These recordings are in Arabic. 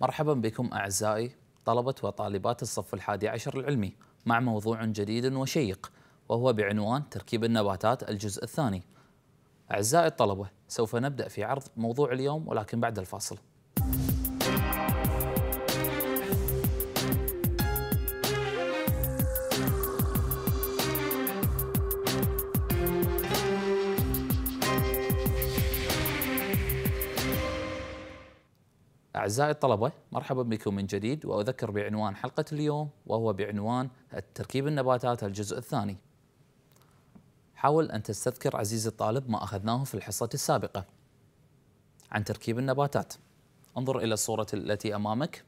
مرحبا بكم أعزائي طلبة وطالبات الصف الحادي عشر العلمي مع موضوع جديد وشيق وهو بعنوان تركيب النباتات الجزء الثاني أعزائي الطلبة سوف نبدأ في عرض موضوع اليوم ولكن بعد الفاصل أعزائي الطلبة مرحبا بكم من جديد وأذكر بعنوان حلقة اليوم وهو بعنوان تركيب النباتات الجزء الثاني حاول أن تستذكر عزيزي الطالب ما أخذناه في الحصة السابقة عن تركيب النباتات انظر إلى الصورة التي أمامك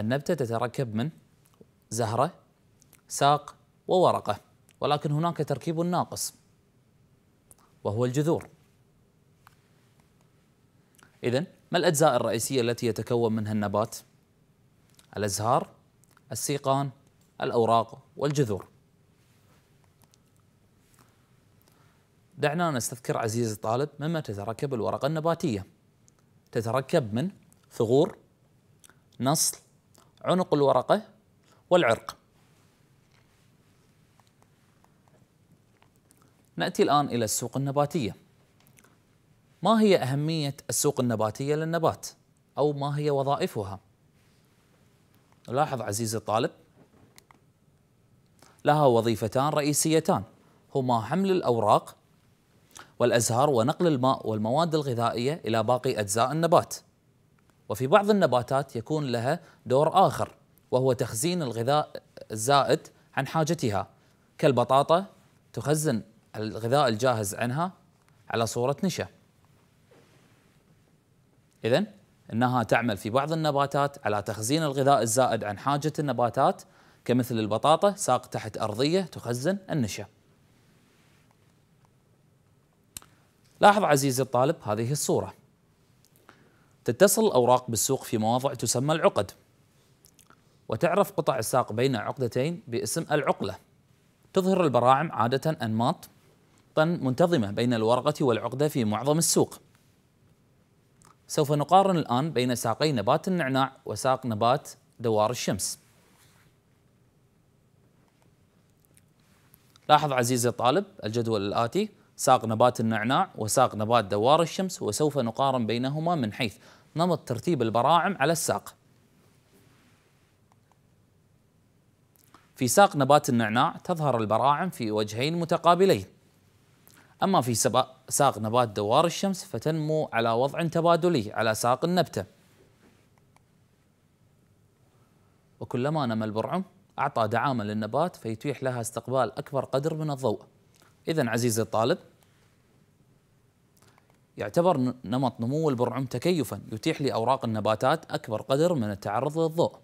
النبتة تتركب من زهرة ساق وورقة ولكن هناك تركيب ناقص وهو الجذور إذا ما الأجزاء الرئيسية التي يتكون منها النبات؟ الأزهار، السيقان، الأوراق والجذور. دعنا نستذكر عزيزي الطالب مما تتركب الورقة النباتية. تتركب من ثغور، نصل، عنق الورقة والعرق. نأتي الآن إلى السوق النباتية. ما هي أهمية السوق النباتية للنبات أو ما هي وظائفها لاحظ عزيزي الطالب لها وظيفتان رئيسيتان هما حمل الأوراق والأزهار ونقل الماء والمواد الغذائية إلى باقي أجزاء النبات وفي بعض النباتات يكون لها دور آخر وهو تخزين الغذاء الزائد عن حاجتها كالبطاطا تخزن الغذاء الجاهز عنها على صورة نشا إذا أنها تعمل في بعض النباتات على تخزين الغذاء الزائد عن حاجة النباتات كمثل البطاطا ساق تحت أرضية تخزن النشا لاحظ عزيزي الطالب هذه الصورة تتصل الأوراق بالسوق في مواضع تسمى العقد وتعرف قطع الساق بين عقدتين باسم العقلة تظهر البراعم عادة أنماط منتظمة بين الورقة والعقدة في معظم السوق سوف نقارن الآن بين ساقي نبات النعناع وساق نبات دوار الشمس لاحظ عزيزي الطالب الجدول الآتي ساق نبات النعناع وساق نبات دوار الشمس وسوف نقارن بينهما من حيث نمط ترتيب البراعم على الساق في ساق نبات النعناع تظهر البراعم في وجهين متقابلين أما في ساق نبات دوار الشمس فتنمو على وضع تبادلي على ساق النبتة وكلما نمى البرعم أعطى دعامة للنبات فيتيح لها استقبال أكبر قدر من الضوء إذا عزيزي الطالب يعتبر نمط نمو البرعم تكيفا يتيح لأوراق النباتات أكبر قدر من التعرض للضوء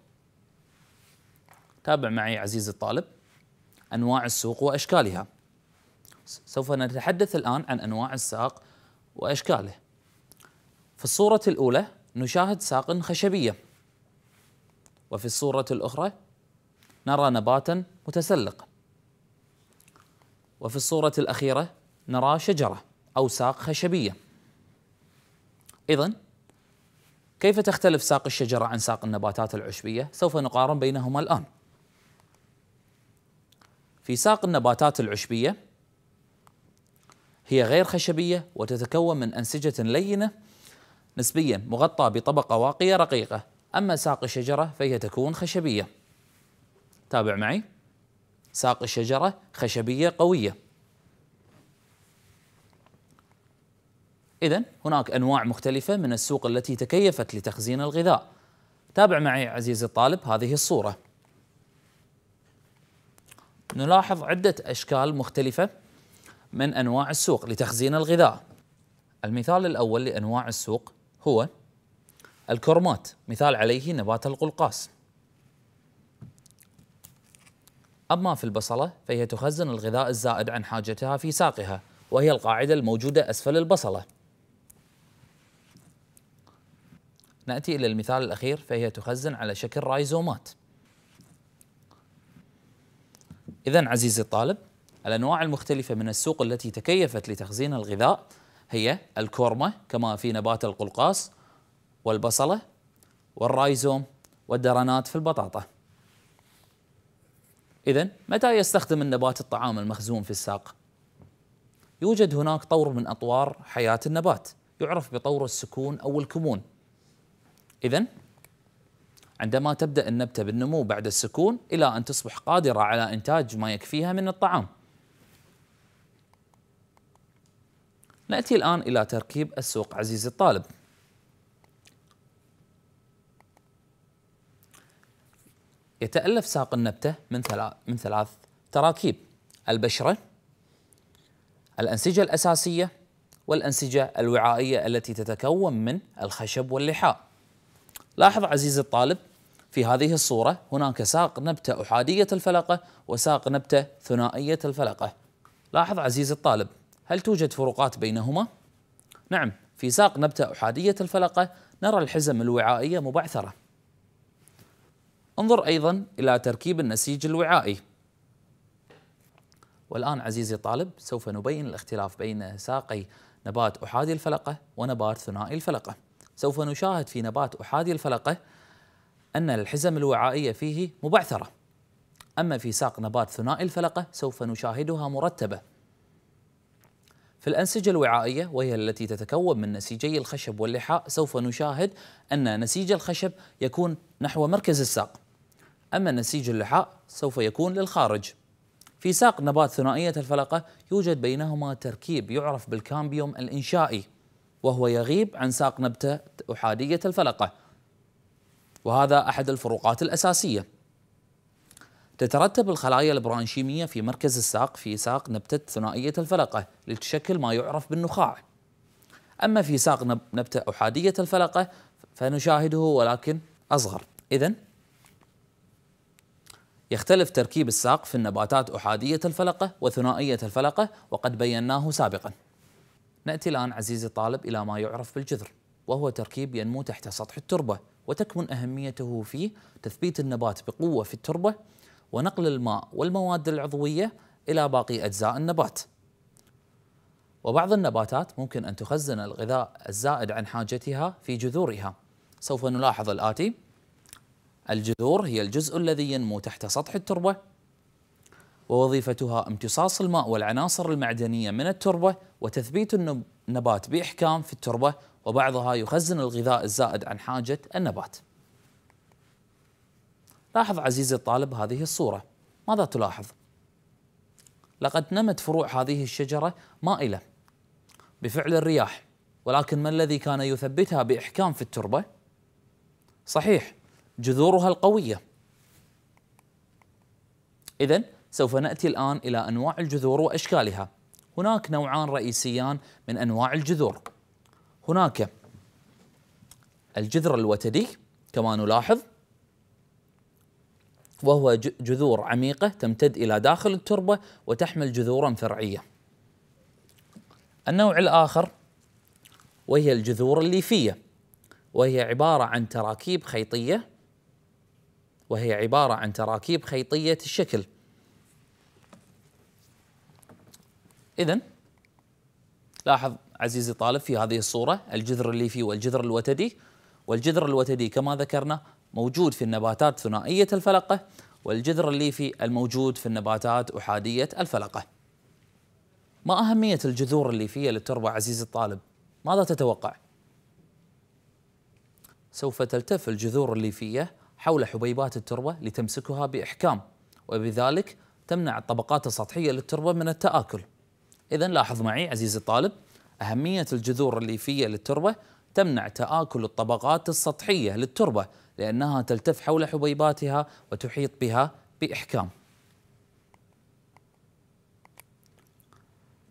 تابع معي عزيزي الطالب أنواع السوق وأشكالها سوف نتحدث الآن عن أنواع الساق وأشكاله في الصورة الأولى نشاهد ساق خشبية وفي الصورة الأخرى نرى نباتا متسلقا وفي الصورة الأخيرة نرى شجرة أو ساق خشبية إذا كيف تختلف ساق الشجرة عن ساق النباتات العشبية؟ سوف نقارن بينهما الآن في ساق النباتات العشبية هي غير خشبية وتتكون من أنسجة لينة نسبيا مغطى بطبقة واقية رقيقة أما ساق الشجرة فهي تكون خشبية تابع معي ساق الشجرة خشبية قوية إذا هناك أنواع مختلفة من السوق التي تكيفت لتخزين الغذاء تابع معي عزيزي الطالب هذه الصورة نلاحظ عدة أشكال مختلفة من أنواع السوق لتخزين الغذاء المثال الأول لأنواع السوق هو الكرمات مثال عليه نبات القلقاس أما في البصلة فهي تخزن الغذاء الزائد عن حاجتها في ساقها وهي القاعدة الموجودة أسفل البصلة نأتي إلى المثال الأخير فهي تخزن على شكل رايزومات إذا عزيزي الطالب الأنواع المختلفة من السوق التي تكيفت لتخزين الغذاء هي الكورمة كما في نبات القلقاس والبصلة والرايزوم والدرنات في البطاطا إذا متى يستخدم النبات الطعام المخزون في الساق؟ يوجد هناك طور من أطوار حياة النبات يعرف بطور السكون أو الكمون إذا عندما تبدأ النبتة بالنمو بعد السكون إلى أن تصبح قادرة على إنتاج ما يكفيها من الطعام نأتي الآن إلى تركيب السوق عزيزي الطالب يتألف ساق النبتة من ثلاث من ثلاث تراكيب البشرة الأنسجة الأساسية والأنسجة الوعائية التي تتكون من الخشب واللحاء لاحظ عزيزي الطالب في هذه الصورة هناك ساق نبتة أحادية الفلقة وساق نبتة ثنائية الفلقة لاحظ عزيزي الطالب هل توجد فروقات بينهما؟ نعم في ساق نبتة أحادية الفلقة نرى الحزم الوعائية مبعثرة انظر أيضا إلى تركيب النسيج الوعائي والآن عزيزي الطالب سوف نبين الاختلاف بين ساقي نبات أحادي الفلقة ونبات ثنائي الفلقة سوف نشاهد في نبات أحادي الفلقة أن الحزم الوعائية فيه مبعثرة أما في ساق نبات ثنائي الفلقة سوف نشاهدها مرتبة في الأنسجة الوعائية وهي التي تتكون من نسيجي الخشب واللحاء سوف نشاهد أن نسيج الخشب يكون نحو مركز الساق أما نسيج اللحاء سوف يكون للخارج في ساق نبات ثنائية الفلقة يوجد بينهما تركيب يعرف بالكامبيوم الإنشائي وهو يغيب عن ساق نبتة أحادية الفلقة وهذا أحد الفروقات الأساسية تترتب الخلايا البرانشيمية في مركز الساق في ساق نبتة ثنائية الفلقة لتشكل ما يعرف بالنخاع أما في ساق نبتة أحادية الفلقة فنشاهده ولكن أصغر إذا يختلف تركيب الساق في النباتات أحادية الفلقة وثنائية الفلقة وقد بيناه سابقا نأتي الآن عزيزي الطالب إلى ما يعرف بالجذر وهو تركيب ينمو تحت سطح التربة وتكمن أهميته في تثبيت النبات بقوة في التربة ونقل الماء والمواد العضوية إلى باقي أجزاء النبات وبعض النباتات ممكن أن تخزن الغذاء الزائد عن حاجتها في جذورها سوف نلاحظ الآتي الجذور هي الجزء الذي ينمو تحت سطح التربة ووظيفتها امتصاص الماء والعناصر المعدنية من التربة وتثبيت النبات بإحكام في التربة وبعضها يخزن الغذاء الزائد عن حاجة النبات لاحظ عزيزي الطالب هذه الصورة ماذا تلاحظ؟ لقد نمت فروع هذه الشجرة مائلة بفعل الرياح ولكن ما الذي كان يثبتها بإحكام في التربة؟ صحيح جذورها القوية إذا سوف نأتي الآن إلى أنواع الجذور وأشكالها هناك نوعان رئيسيان من أنواع الجذور هناك الجذر الوتدي كما نلاحظ وهو جذور عميقة تمتد إلى داخل التربة وتحمل جذورا فرعية النوع الآخر وهي الجذور الليفية وهي عبارة عن تراكيب خيطية وهي عبارة عن تراكيب خيطية الشكل إذا لاحظ عزيزي طالب في هذه الصورة الجذر الليفي والجذر الوتدي والجذر الوتدي كما ذكرنا موجود في النباتات ثنائية الفلقة والجذر الليفي الموجود في النباتات أحادية الفلقة ما أهمية الجذور الليفية للتربة عزيزي الطالب؟ ماذا تتوقع؟ سوف تلتف الجذور الليفية حول حبيبات التربة لتمسكها بإحكام وبذلك تمنع الطبقات السطحية للتربة من التآكل إذا لاحظ معي عزيزي الطالب أهمية الجذور الليفية للتربة تمنع تآكل الطبقات السطحية للتربة لأنها تلتف حول حبيباتها وتحيط بها بإحكام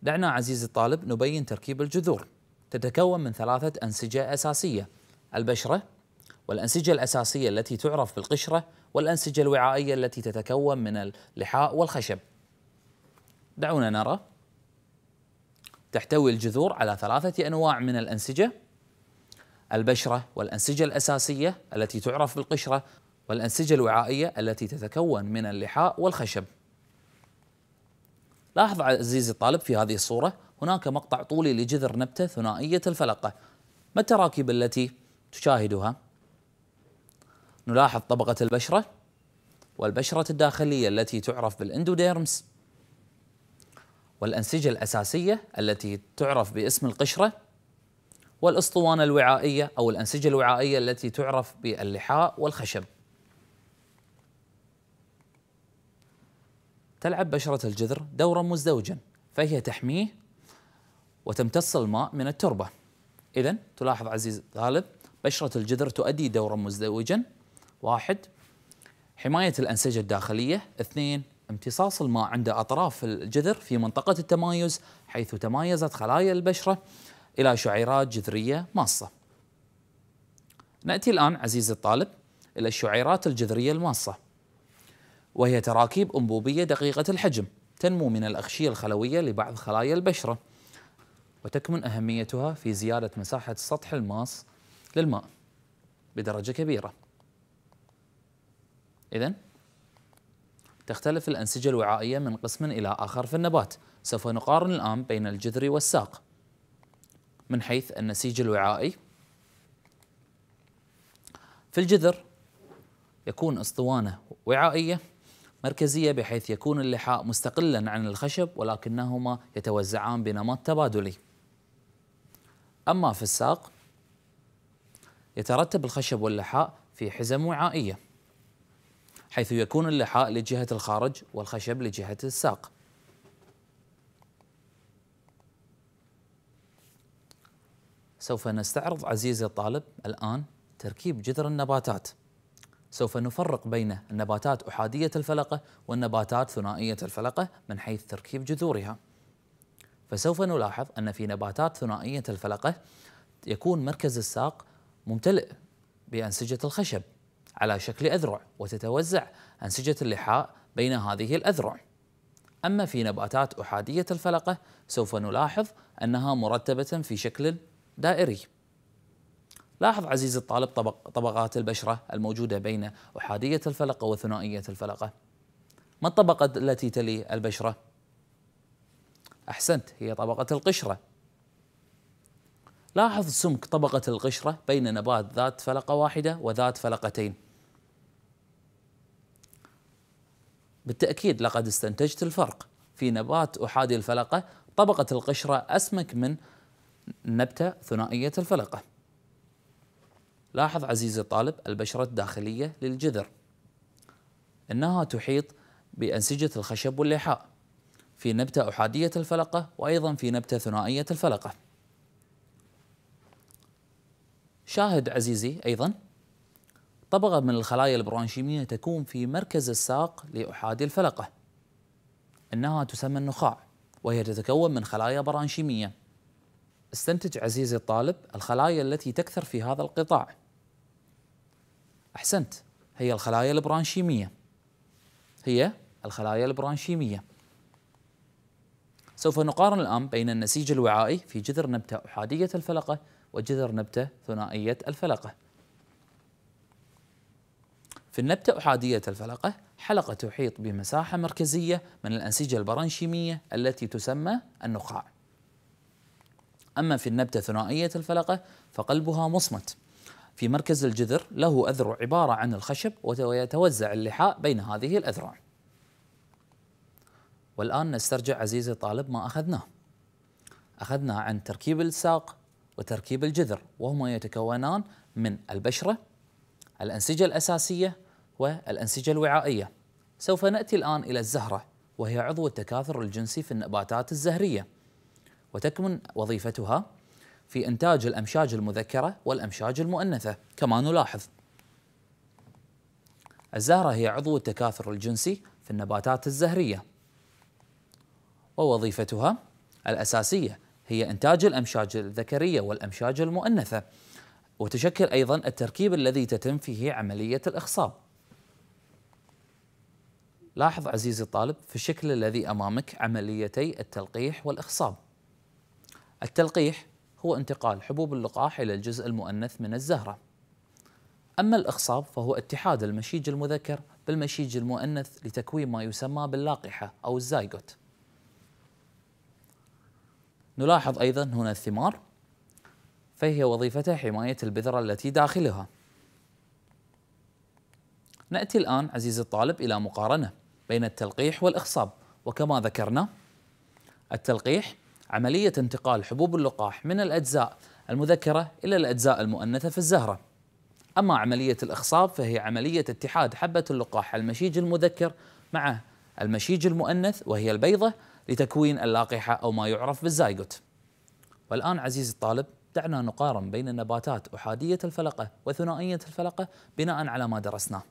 دعنا عزيزي الطالب نبين تركيب الجذور تتكون من ثلاثة أنسجة أساسية البشرة والأنسجة الأساسية التي تعرف بالقشرة والأنسجة الوعائية التي تتكون من اللحاء والخشب دعونا نرى تحتوي الجذور على ثلاثة أنواع من الأنسجة البشرة والأنسجة الأساسية التي تعرف بالقشرة والأنسجة الوعائية التي تتكون من اللحاء والخشب لاحظ عزيزي الطالب في هذه الصورة هناك مقطع طولي لجذر نبتة ثنائية الفلقة ما التراكيب التي تشاهدها؟ نلاحظ طبقة البشرة والبشرة الداخلية التي تعرف بالاندوديرمس والأنسجة الأساسية التي تعرف باسم القشرة والاسطوانه الوعائيه او الانسجه الوعائيه التي تعرف باللحاء والخشب. تلعب بشره الجذر دورا مزدوجا فهي تحميه وتمتص الماء من التربه. اذا تلاحظ عزيز غالب بشره الجذر تؤدي دورا مزدوجا واحد حمايه الانسجه الداخليه اثنين امتصاص الماء عند اطراف الجذر في منطقه التمايز حيث تمايزت خلايا البشره إلى شعيرات جذرية ماصة نأتي الآن عزيزي الطالب إلى الشعيرات الجذرية الماصة وهي تراكيب أنبوبية دقيقة الحجم تنمو من الأغشية الخلوية لبعض خلايا البشرة وتكمن أهميتها في زيادة مساحة سطح الماس للماء بدرجة كبيرة إذا تختلف الأنسجة الوعائية من قسم إلى آخر في النبات سوف نقارن الآن بين الجذري والساق من حيث النسيج الوعائي في الجذر يكون اسطوانة وعائية مركزية بحيث يكون اللحاء مستقلا عن الخشب ولكنهما يتوزعان بنمط تبادلي أما في الساق يترتب الخشب واللحاء في حزم وعائية حيث يكون اللحاء لجهة الخارج والخشب لجهة الساق سوف نستعرض عزيزي الطالب الآن تركيب جذر النباتات سوف نفرق بين النباتات أحادية الفلقة والنباتات ثنائية الفلقة من حيث تركيب جذورها فسوف نلاحظ أن في نباتات ثنائية الفلقة يكون مركز الساق ممتلئ بأنسجة الخشب على شكل أذرع وتتوزع أنسجة اللحاء بين هذه الأذرع أما في نباتات أحادية الفلقة سوف نلاحظ أنها مرتبة في شكل دائري لاحظ عزيزي الطالب طبق طبقات البشرة الموجودة بين أحادية الفلقة وثنائية الفلقة ما الطبقة التي تلي البشرة؟ أحسنت هي طبقة القشرة لاحظ سمك طبقة القشرة بين نبات ذات فلقة واحدة وذات فلقتين بالتأكيد لقد استنتجت الفرق في نبات أحادي الفلقة طبقة القشرة أسمك من نبتة ثنائية الفلقة لاحظ عزيزي الطالب البشرة الداخلية للجذر إنها تحيط بأنسجة الخشب واللحاء في نبتة أحادية الفلقة وأيضا في نبتة ثنائية الفلقة شاهد عزيزي أيضا طبقة من الخلايا البرانشيمية تكون في مركز الساق لأحادي الفلقة إنها تسمى النخاع وهي تتكون من خلايا برانشيمية استنتج عزيزي الطالب الخلايا التي تكثر في هذا القطاع أحسنت هي الخلايا البرانشيمية هي الخلايا البرانشيمية سوف نقارن الآن بين النسيج الوعائي في جذر نبتة أحادية الفلقة وجذر نبتة ثنائية الفلقة في النبتة أحادية الفلقة حلقة تحيط بمساحة مركزية من الأنسجة البرانشيمية التي تسمى النخاع أما في النبتة ثنائية الفلقة فقلبها مصمت في مركز الجذر له أذرع عبارة عن الخشب ويتوزع اللحاء بين هذه الأذرع والآن نسترجع عزيزي الطالب ما أخذناه أخذنا عن تركيب الساق وتركيب الجذر وهما يتكونان من البشرة الأنسجة الأساسية والأنسجة الوعائية سوف نأتي الآن إلى الزهرة وهي عضو التكاثر الجنسي في النباتات الزهريه وتكمن وظيفتها في إنتاج الأمشاج المذكرة والأمشاج المؤنثة كما نلاحظ الزهرة هي عضو التكاثر الجنسي في النباتات الزهرية ووظيفتها الأساسية هي إنتاج الأمشاج الذكرية والأمشاج المؤنثة وتشكل أيضا التركيب الذي تتم فيه عملية الإخصاب لاحظ عزيزي الطالب في الشكل الذي أمامك عمليتي التلقيح والإخصاب التلقيح هو انتقال حبوب اللقاح إلى الجزء المؤنث من الزهرة أما الإخصاب فهو اتحاد المشيج المذكر بالمشيج المؤنث لتكوين ما يسمى باللاقحة أو الزايغوت نلاحظ أيضا هنا الثمار فهي وظيفتها حماية البذرة التي داخلها نأتي الآن عزيزي الطالب إلى مقارنة بين التلقيح والإخصاب وكما ذكرنا التلقيح عملية انتقال حبوب اللقاح من الأجزاء المذكرة إلى الأجزاء المؤنثة في الزهرة أما عملية الإخصاب فهي عملية اتحاد حبة اللقاح المشيج المذكر مع المشيج المؤنث وهي البيضة لتكوين اللاقحة أو ما يعرف بالزايغوت والآن عزيزي الطالب دعنا نقارن بين النباتات أحادية الفلقة وثنائية الفلقة بناء على ما درسناه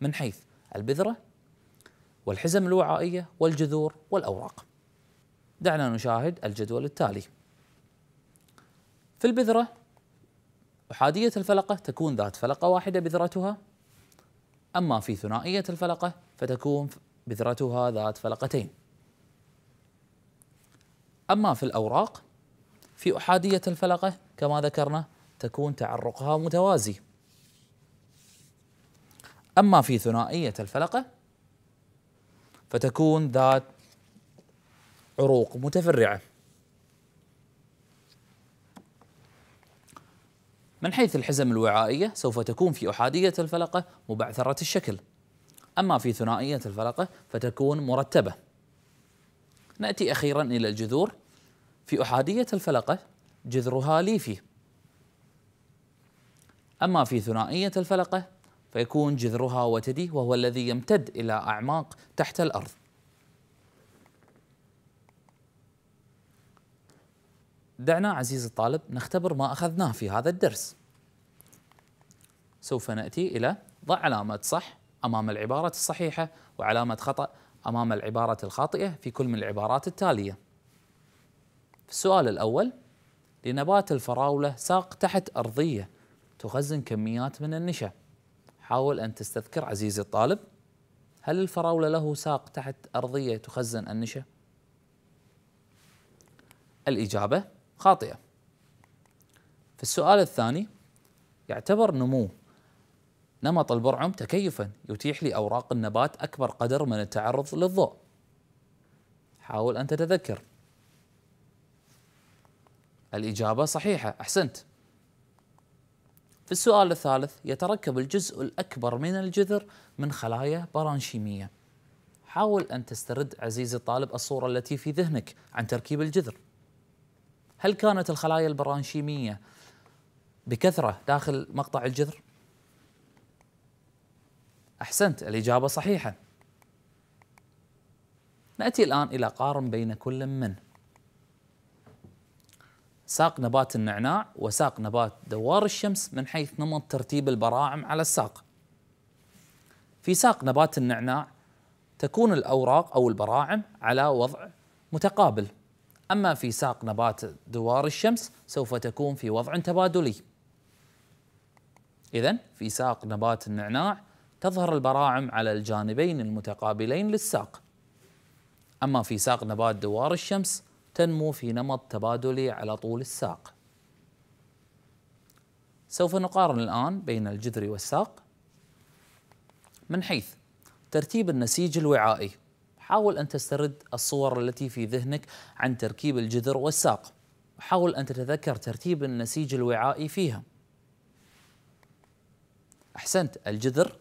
من حيث البذرة والحزم الوعائية والجذور والأوراق دعنا نشاهد الجدول التالي في البذرة أحادية الفلقة تكون ذات فلقة واحدة بذرتها أما في ثنائية الفلقة فتكون بذرتها ذات فلقتين أما في الأوراق في أحادية الفلقة كما ذكرنا تكون تعرقها متوازي أما في ثنائية الفلقة فتكون ذات عروق متفرعة من حيث الحزم الوعائية سوف تكون في أحادية الفلقة مبعثرة الشكل أما في ثنائية الفلقة فتكون مرتبة نأتي أخيرا إلى الجذور في أحادية الفلقة جذرها ليفي أما في ثنائية الفلقة فيكون جذرها وتدي وهو الذي يمتد إلى أعماق تحت الأرض دعنا عزيزي الطالب نختبر ما أخذناه في هذا الدرس سوف نأتي إلى ضع علامة صح أمام العبارة الصحيحة وعلامة خطأ أمام العبارة الخاطئة في كل من العبارات التالية السؤال الأول لنبات الفراولة ساق تحت أرضية تخزن كميات من النشا حاول أن تستذكر عزيزي الطالب هل الفراولة له ساق تحت أرضية تخزن النشا؟ الإجابة خاطئة في السؤال الثاني يعتبر نمو نمط البرعم تكيفا يتيح لأوراق النبات أكبر قدر من التعرض للضوء حاول أن تتذكر الإجابة صحيحة أحسنت في السؤال الثالث يتركب الجزء الأكبر من الجذر من خلايا برانشيمية حاول أن تسترد عزيزي الطالب الصورة التي في ذهنك عن تركيب الجذر هل كانت الخلايا البرانشيمية بكثرة داخل مقطع الجذر؟ أحسنت الإجابة صحيحة نأتي الآن إلى قارن بين كل من ساق نبات النعناع وساق نبات دوار الشمس من حيث نمط ترتيب البراعم على الساق في ساق نبات النعناع تكون الأوراق أو البراعم على وضع متقابل أما في ساق نبات دوار الشمس سوف تكون في وضع تبادلي إذا في ساق نبات النعناع تظهر البراعم على الجانبين المتقابلين للساق أما في ساق نبات دوار الشمس تنمو في نمط تبادلي على طول الساق سوف نقارن الآن بين الجذر والساق من حيث ترتيب النسيج الوعائي حاول أن تسترد الصور التي في ذهنك عن تركيب الجذر والساق حاول أن تتذكر ترتيب النسيج الوعائي فيها أحسنت الجذر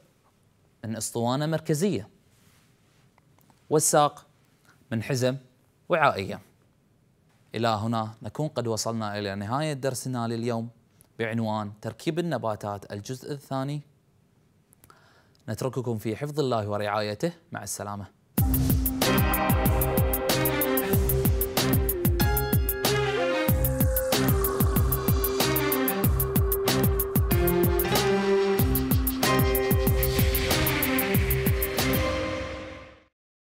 من اسطوانة مركزية والساق من حزم وعائية إلى هنا نكون قد وصلنا إلى نهاية درسنا لليوم بعنوان تركيب النباتات الجزء الثاني نترككم في حفظ الله ورعايته مع السلامه Thank you